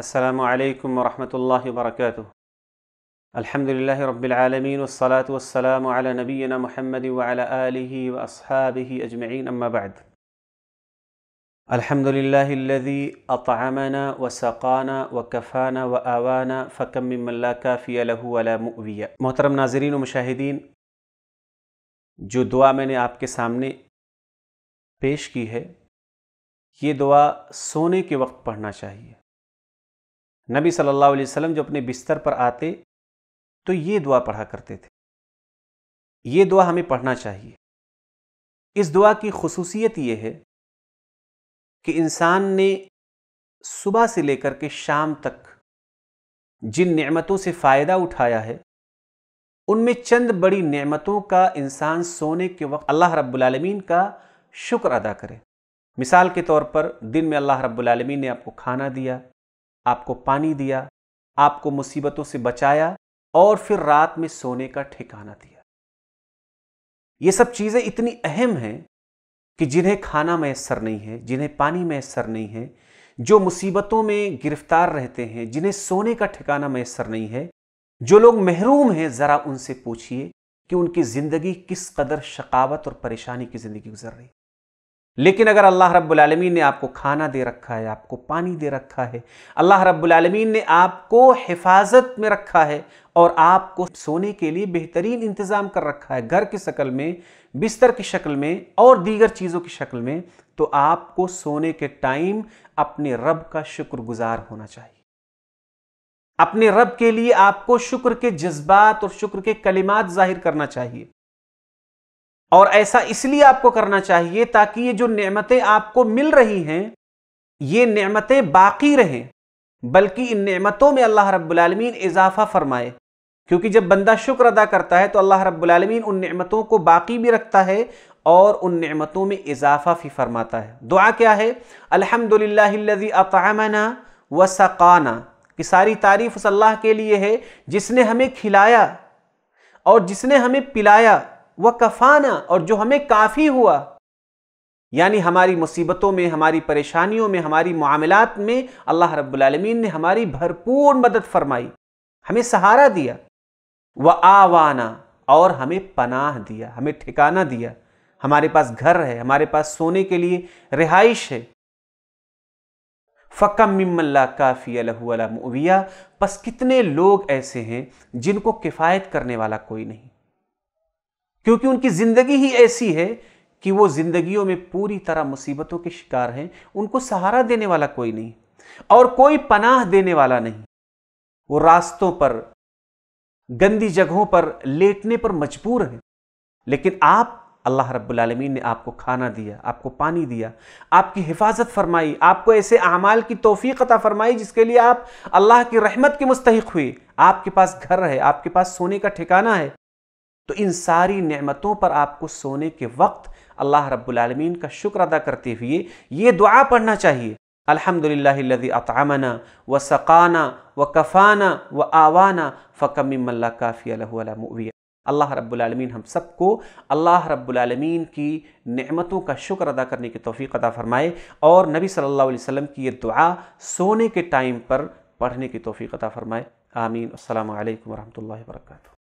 السلام عليكم ورحمة الله وبركاته الحمد لله رب العالمين والصلاة والسلام على نبينا محمد وعلى آله وأصحابه أجمعين أما بعد الحمد لله الذي أطعمنا وسقانا وكفانا وآوانا فكم ممن لا كافي له ولا مؤوية محترم ناظرين ومشاهدين جو دعا میں نے آپ کے سامنے پیش کی ہے یہ دعا سونے کے وقت پڑھنا چاہیے नबी सल्लल्लाहु अलैहि वसल्लम जो अपने बिस्तर पर आते तो ये दुआ पढ़ा करते थे ये दुआ हमें पढ़ना चाहिए इस दुआ की खसूसियत ये है कि इंसान ने सुबह से लेकर के शाम तक जिन नेमतों से फ़ायदा उठाया है उनमें चंद बड़ी नेमतों का इंसान सोने के वक्त अल्लाह रब्बुल का शुक्र अदा करे मिसाल के तौर पर दिन में अल्लाह रब्बुल ने आपको खाना दिया आपको पानी दिया आपको मुसीबतों से बचाया और फिर रात में सोने का ठिकाना दिया ये सब चीजें इतनी अहम हैं कि जिन्हें खाना मैसर नहीं है जिन्हें पानी मैसर नहीं है जो मुसीबतों में गिरफ्तार रहते हैं जिन्हें सोने का ठिकाना मैसर नहीं है जो लोग महरूम हैं ज़रा उनसे पूछिए कि उनकी ज़िंदगी किस कदर शकावत और परेशानी की ज़िंदगी गुजर रही लेकिन अगर अल्लाह रब्बुलमीन ने आपको खाना दे रखा है आपको पानी दे रखा है अल्लाह रब्बुलमीन ने आपको हिफाजत में रखा है और आपको सोने के लिए बेहतरीन इंतज़ाम कर रखा है घर की शक्ल में बिस्तर की शक्ल में और दीगर चीज़ों की शक्ल में तो आपको सोने के टाइम अपने रब का शुक्रगुजार होना चाहिए अपने रब के लिए आपको शुक्र के जज्बात और शुक्र के कलिमात जाहिर करना चाहिए और ऐसा इसलिए आपको करना चाहिए ताकि ये जो नेमतें आपको मिल रही हैं ये नेमतें बाकी रहें बल्कि इन नेमतों में अल्लाह रब्बुलमीन इजाफा फरमाए क्योंकि जब बंदा शुक्र अदा करता है तो अल्लाह रब्बुलमीन उन नेमतों को बाकी भी रखता है और उन नेमतों में इजाफा भी फरमाता है दुआ क्या है अलहमदिल्लाजी अतामना व सकाना कि सारी तारीफ उस अल्लाह के लिए है जिसने हमें खिलाया और जिसने हमें पिलाया व कफाना और जो हमें काफ़ी हुआ यानी हमारी मुसीबतों में हमारी परेशानियों में हमारी मामलात में अल्लाह रब्बुल ने हमारी भरपूर मदद फरमाई हमें सहारा दिया व आवाना और हमें पनाह दिया हमें ठिकाना दिया हमारे पास घर है हमारे पास सोने के लिए रिहाइश है फ़कम मिमल्ला काफ़ी अलहूला बस कितने लोग ऐसे हैं जिनको किफ़ायत करने वाला कोई नहीं क्योंकि उनकी ज़िंदगी ही ऐसी है कि वो ज़िंदगियों में पूरी तरह मुसीबतों के शिकार हैं उनको सहारा देने वाला कोई नहीं और कोई पनाह देने वाला नहीं वो रास्तों पर गंदी जगहों पर लेटने पर मजबूर हैं लेकिन आप अल्लाह रब्बुल ने आपको खाना दिया आपको पानी दिया आपकी हिफाजत फरमाई आपको ऐसे अमाल की तोफ़ी अता फरमाई जिसके लिए आप अल्लाह की रहमत के मुस्तक हुए आपके पास घर है आपके पास सोने का ठिकाना है तो इन सारी नेमतों पर आपको सोने के वक्त अल्लाह रब्बुलमीन का शुक्र अदा करते हुए ये दुआ पढ़ना चाहिए अलहमदिल्लादी अतामना व सकाना व कफ़ाना व आवाना फ़कमिमल्ला काफ़ी अलहमविया अल्लाह रब्बुलमीन हम सबको अल्लाह रब्बुलमीन की नेमतों का शुक्र अदा करने की तोफ़ी अदा फ़रमाए और नबी सल्लल्लाहु अलैहि वसल्लम की ये दुआ सोने के टाइम पर पढ़ने की तोफ़ी अदा फ़रमाए आमीन अल्लाम वरहमल वर्का